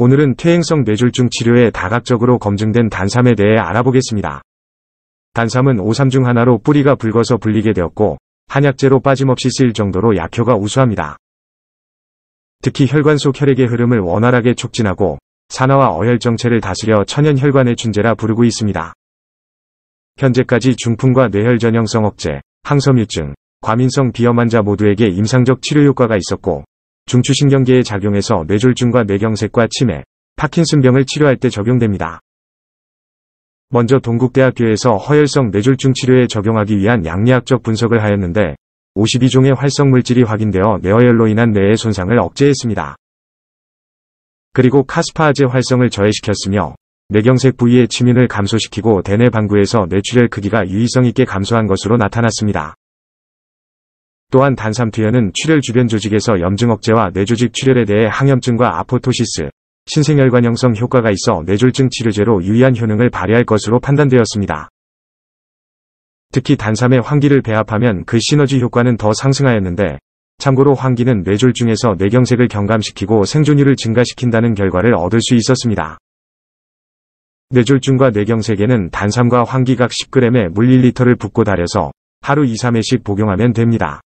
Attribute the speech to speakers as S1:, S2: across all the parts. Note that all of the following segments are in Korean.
S1: 오늘은 퇴행성 뇌졸중 치료에 다각적으로 검증된 단삼에 대해 알아보겠습니다. 단삼은 오삼 중 하나로 뿌리가 붉어서 불리게 되었고 한약재로 빠짐없이 쓰일 정도로 약효가 우수합니다. 특히 혈관 속 혈액의 흐름을 원활하게 촉진하고 산화와 어혈정체를 다스려 천연혈관의 춘제라 부르고 있습니다. 현재까지 중풍과 뇌혈전형성 억제, 항섬유증, 과민성 비염 환자 모두에게 임상적 치료 효과가 있었고 중추신경계에 작용해서 뇌졸중과 뇌경색과 치매, 파킨슨병을 치료할 때 적용됩니다. 먼저 동국대학교에서 허혈성 뇌졸중 치료에 적용하기 위한 양리학적 분석을 하였는데 52종의 활성물질이 확인되어 뇌허혈로 인한 뇌의 손상을 억제했습니다. 그리고 카스파아제 활성을 저해시켰으며 뇌경색 부위의 치민을 감소시키고 대뇌 방구에서 뇌출혈 크기가 유의성 있게 감소한 것으로 나타났습니다. 또한 단삼 투여는 출혈 주변 조직에서 염증 억제와 뇌조직 출혈에 대해 항염증과 아포토시스, 신생혈관 형성 효과가 있어 뇌졸중 치료제로 유의한 효능을 발휘할 것으로 판단되었습니다. 특히 단삼의 환기를 배합하면 그 시너지 효과는 더 상승하였는데 참고로 환기는 뇌졸중에서 뇌경색을 경감시키고 생존율을 증가시킨다는 결과를 얻을 수 있었습니다. 뇌졸중과 뇌경색에는 단삼과 환기각 10g에 물 1리터를 붓고 달여서 하루 2, 3회씩 복용하면 됩니다.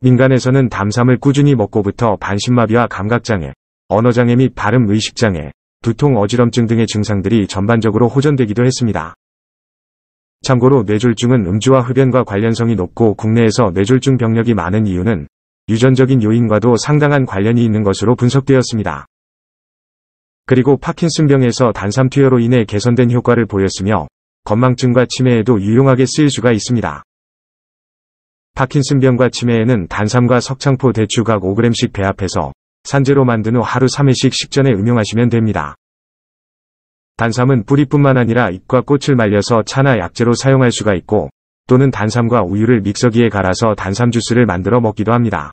S1: 민간에서는 담삼을 꾸준히 먹고부터 반신마비와 감각장애, 언어장애 및 발음 의식장애, 두통 어지럼증 등의 증상들이 전반적으로 호전되기도 했습니다. 참고로 뇌졸중은 음주와 흡연과 관련성이 높고 국내에서 뇌졸중 병력이 많은 이유는 유전적인 요인과도 상당한 관련이 있는 것으로 분석되었습니다. 그리고 파킨슨병에서 단삼투여로 인해 개선된 효과를 보였으며 건망증과 치매에도 유용하게 쓰일 수가 있습니다. 파킨슨병과 치매에는 단삼과 석창포 대추 각 5g씩 배합해서 산재로 만든 후 하루 3회씩 식전에 음용하시면 됩니다. 단삼은 뿌리뿐만 아니라 잎과 꽃을 말려서 차나 약재로 사용할 수가 있고 또는 단삼과 우유를 믹서기에 갈아서 단삼 주스를 만들어 먹기도 합니다.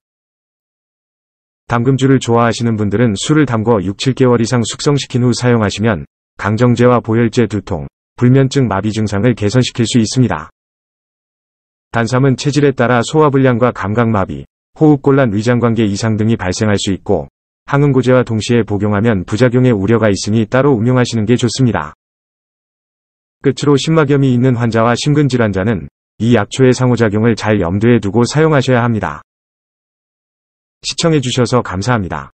S1: 담금주를 좋아하시는 분들은 술을 담궈 6, 7개월 이상 숙성시킨 후 사용하시면 강정제와 보혈제 두통, 불면증 마비 증상을 개선시킬 수 있습니다. 단삼은 체질에 따라 소화불량과 감각마비, 호흡곤란 위장관계 이상 등이 발생할 수 있고 항응고제와 동시에 복용하면 부작용의 우려가 있으니 따로 응용하시는게 좋습니다. 끝으로 심막염이 있는 환자와 심근질환자는 이 약초의 상호작용을 잘 염두에 두고 사용하셔야 합니다. 시청해주셔서 감사합니다.